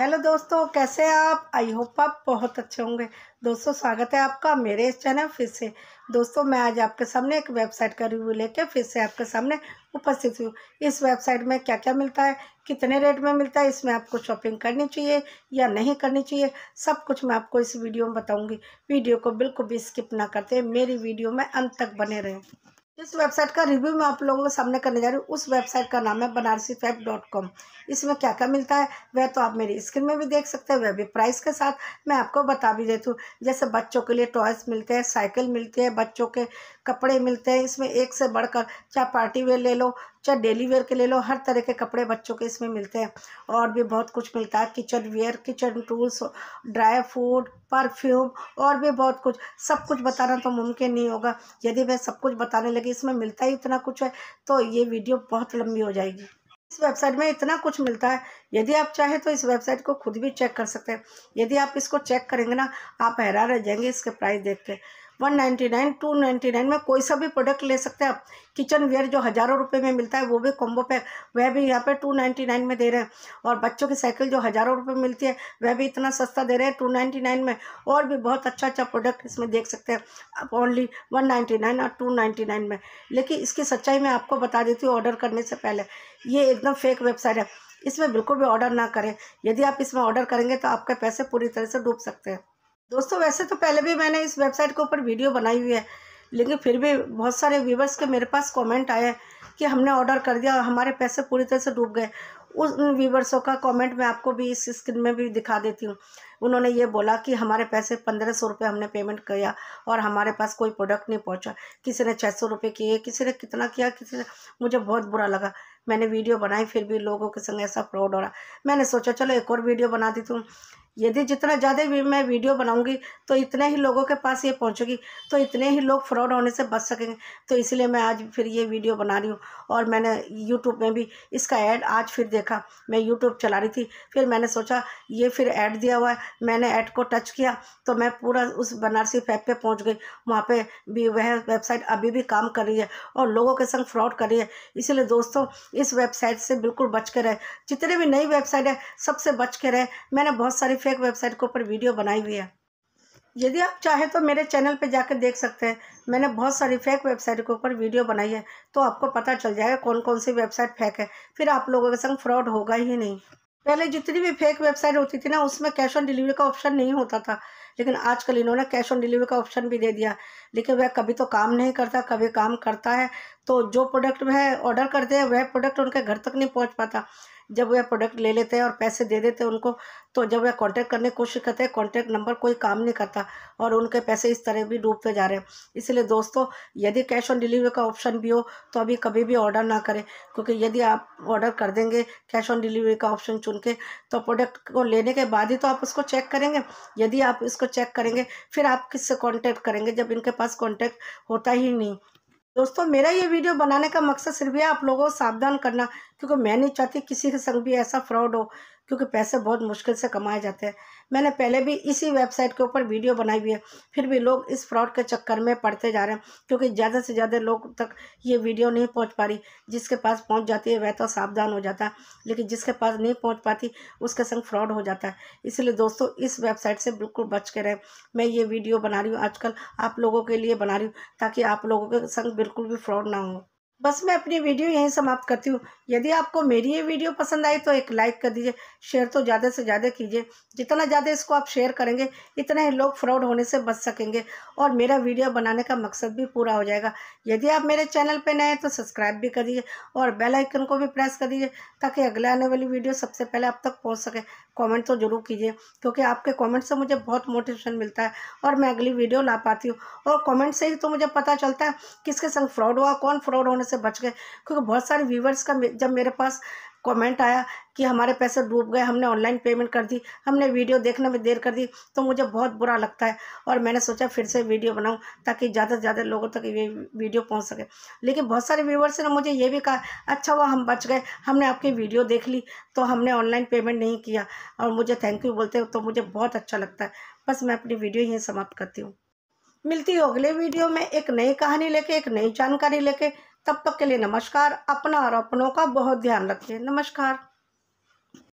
hello दोस्तों कैसे हैं आप आई होप आप बहुत अच्छे होंगे दोस्तों स्वागत है आपका मेरे इस चैनल फिर से दोस्तों मैं आज आपके सामने एक वेबसाइट का रिव्यू लेके फिर से आपके सामने उपस्थित हूँ इस वेबसाइट में क्या क्या मिलता है कितने रेट में मिलता है इसमें आपको शॉपिंग करनी चाहिए या नहीं करनी चाहिए सब कुछ मैं आपको इस वीडियो में बताऊँगी वीडियो को बिल्कुल भी स्किप ना करते मेरी वीडियो में अंत तक बने रहें जिस वेबसाइट का रिव्यू मैं आप लोगों के सामने करने जा रही हूँ उस वेबसाइट का नाम है बनारसी फैप डॉट कॉम इसमें क्या क्या मिलता है वह तो आप मेरी स्क्रीन में भी देख सकते हैं वह भी प्राइस के साथ मैं आपको बता भी देती हूँ जैसे बच्चों के लिए टॉयस मिलते हैं साइकिल मिलती है बच्चों के कपड़े मिलते हैं इसमें एक से बढ़कर चाहे पार्टी वेयर ले लो चाहे डेली वेयर के ले लो हर तरह के कपड़े बच्चों के इसमें मिलते हैं और भी बहुत कुछ मिलता है kitchenware kitchen tools dry fruit perfume और भी बहुत कुछ सब कुछ बताना तो मुमकिन नहीं होगा यदि मैं सब कुछ बताने लगी इसमें मिलता ही इतना कुछ है तो ये वीडियो बहुत लंबी हो जाएगी इस वेबसाइट में इतना कुछ मिलता है यदि आप चाहे तो इस वेबसाइट को खुद भी चेक कर सकते हैं यदि आप इसको चेक करेंगे ना आप हैरान रह जाएंगे इसके प्राइस देख के one ninety nine to ninety nine में कोई सा भी प्रोडक्ट ले सकते हैं आप किचन वेयर जो हज़ारों रुपए में मिलता है वो भी कॉम्बो पैक वह भी यहाँ पे टू नाइन्टी नाइन में दे रहे हैं और बच्चों की साइकिल जो हज़ारों रुपए मिलती है वह भी इतना सस्ता दे रहे हैं टू नाइन्टी नाइन में और भी बहुत अच्छा अच्छा प्रोडक्ट इसमें देख सकते हैं आप ओनली वन नाइन्टी नाइन और टू नाइन्टी नाइन में लेकिन इसकी सच्चाई मैं आपको बता देती हूँ ऑर्डर करने से पहले ये एकदम फेक वेबसाइट है इसमें बिल्कुल भी ऑर्डर ना करें यदि आप इसमें ऑर्डर करेंगे तो आपके पैसे पूरी तरह से डूब सकते हैं दोस्तों वैसे तो पहले भी मैंने इस वेबसाइट के ऊपर वीडियो बनाई हुई है लेकिन फिर भी बहुत सारे व्यूवर्स के मेरे पास कमेंट आए कि हमने ऑर्डर कर दिया और हमारे पैसे पूरी तरह से डूब गए उन व्यूवर्सों का कमेंट मैं आपको भी इस स्क्रीन में भी दिखा देती हूँ उन्होंने ये बोला कि हमारे पैसे पंद्रह सौ रुपये हमने पेमेंट किया और हमारे पास कोई प्रोडक्ट नहीं पहुँचा किसी ने छः सौ रुपये किए किसी ने कितना किया किसी ने मुझे बहुत बुरा लगा मैंने वीडियो बनाई फिर भी लोगों के संग ऐसा फ्रॉड हो रहा मैंने सोचा चलो एक और वीडियो बना देती हूँ यदि जितना ज़्यादा भी मैं वीडियो बनाऊंगी तो इतने ही लोगों के पास ये पहुंचेगी तो इतने ही लोग फ्रॉड होने से बच सकेंगे तो इसलिए मैं आज फिर ये वीडियो बना रही हूँ और मैंने यूट्यूब में भी इसका ऐड आज फिर देखा मैं यूट्यूब चला रही थी फिर मैंने सोचा ये फिर ऐड दिया हुआ है मैंने ऐड को टच किया तो मैं पूरा उस बनारसी फैप पर पहुँच गई वहाँ पर भी वह वेबसाइट अभी भी काम कर रही है और लोगों के संग फ्रॉड कर रही है इसीलिए दोस्तों इस वेबसाइट से बिल्कुल बच के रहे जितने भी नई वेबसाइट है सबसे बच के रहे मैंने बहुत सारी फेक वेबसाइट के ऊपर वीडियो बनाई हुई है यदि आप चाहें तो मेरे चैनल पर जाकर देख सकते हैं मैंने बहुत सारी फेक वेबसाइट के ऊपर वीडियो बनाई है तो आपको पता चल जाएगा कौन कौन सी वेबसाइट फेक है फिर आप लोगों के संग फ्रॉड होगा ही नहीं पहले जितनी भी फेक वेबसाइट होती थी ना उसमें कैश ऑन डिलीवरी का ऑप्शन नहीं होता था लेकिन आजकल इन्होंने कैश ऑन डिलीवरी का ऑप्शन भी दे दिया लेकिन वह कभी तो काम नहीं करता कभी काम करता है तो जो प्रोडक्ट वह ऑर्डर करते हैं वह प्रोडक्ट उनके घर तक नहीं पहुंच पाता जब वह प्रोडक्ट ले लेते हैं और पैसे दे देते हैं उनको तो जब वह कॉन्टैक्ट करने की कोशिश करते हैं कॉन्टैक्ट नंबर कोई काम नहीं करता और उनके पैसे इस तरह भी डूबते जा रहे हैं इसलिए दोस्तों यदि कैश ऑन डिलीवरी का ऑप्शन भी हो तो अभी कभी भी ऑर्डर ना करें क्योंकि यदि आप ऑर्डर कर देंगे कैश ऑन डिलीवरी का ऑप्शन चुन के तो प्रोडक्ट को लेने के बाद ही तो आप उसको चेक करेंगे यदि आप इसको चेक करेंगे फिर आप किससे कॉन्टैक्ट करेंगे जब इनके पास कॉन्टैक्ट होता ही नहीं दोस्तों मेरा ये वीडियो बनाने का मकसद सिर्फ यह आप लोगों को सावधान करना क्योंकि मैं नहीं चाहती किसी के संग भी ऐसा फ्रॉड हो क्योंकि पैसे बहुत मुश्किल से कमाए जाते हैं मैंने पहले भी इसी वेबसाइट के ऊपर वीडियो बनाई हुई है फिर भी लोग इस फ्रॉड के चक्कर में पड़ते जा रहे हैं क्योंकि ज़्यादा से ज़्यादा लोग तक ये वीडियो नहीं पहुंच पा रही जिसके पास पहुंच जाती है वह तो सावधान हो जाता है लेकिन जिसके पास नहीं पहुँच पाती उसके संग फ्रॉड हो जाता है इसलिए दोस्तों इस वेबसाइट से बिल्कुल बच के रहें मैं ये वीडियो बना रही हूँ आजकल आप लोगों के लिए बना रही हूँ ताकि आप लोगों के संग बिल्कुल भी फ्रॉड ना हो बस मैं अपनी वीडियो यहीं समाप्त करती हूँ यदि आपको मेरी ये वीडियो पसंद आई तो एक लाइक कर दीजिए शेयर तो ज़्यादा से ज़्यादा कीजिए जितना ज़्यादा इसको आप शेयर करेंगे इतने ही लोग फ्रॉड होने से बच सकेंगे और मेरा वीडियो बनाने का मकसद भी पूरा हो जाएगा यदि आप मेरे चैनल पर नए हैं तो सब्सक्राइब भी कर दीजिए और बेल आइकन को भी प्रेस कर दीजिए ताकि अगले आने वाली वीडियो सबसे पहले आप तक पहुँच सके कॉमेंट तो ज़रूर कीजिए क्योंकि आपके कॉमेंट से मुझे बहुत मोटिवेशन मिलता है और मैं अगली वीडियो ला पाती हूँ और कॉमेंट से ही तो मुझे पता चलता है किसके संग फ्रॉड हुआ कौन फ्रॉड होने से बच गए क्योंकि बहुत सारे व्यूवर्स का जब मेरे पास कमेंट आया कि हमारे पैसे डूब गए हमने ऑनलाइन पेमेंट कर दी हमने वीडियो देखने में देर कर दी तो मुझे बहुत बुरा लगता है और मैंने सोचा फिर से वीडियो बनाऊं ताकि ज़्यादा से ज़्यादा लोगों तक ये वीडियो पहुंच सके लेकिन बहुत सारे व्यूवर्स ने मुझे ये भी कहा अच्छा वो हम बच गए हमने आपकी वीडियो देख ली तो हमने ऑनलाइन पेमेंट नहीं किया और मुझे थैंक यू बोलते तो मुझे बहुत अच्छा लगता है बस मैं अपनी वीडियो यहीं समाप्त करती हूँ मिलती हूँ अगले वीडियो में एक नई कहानी लेके एक नई जानकारी लेके तब तक के लिए नमस्कार अपना और अपनों का बहुत ध्यान रखिए नमस्कार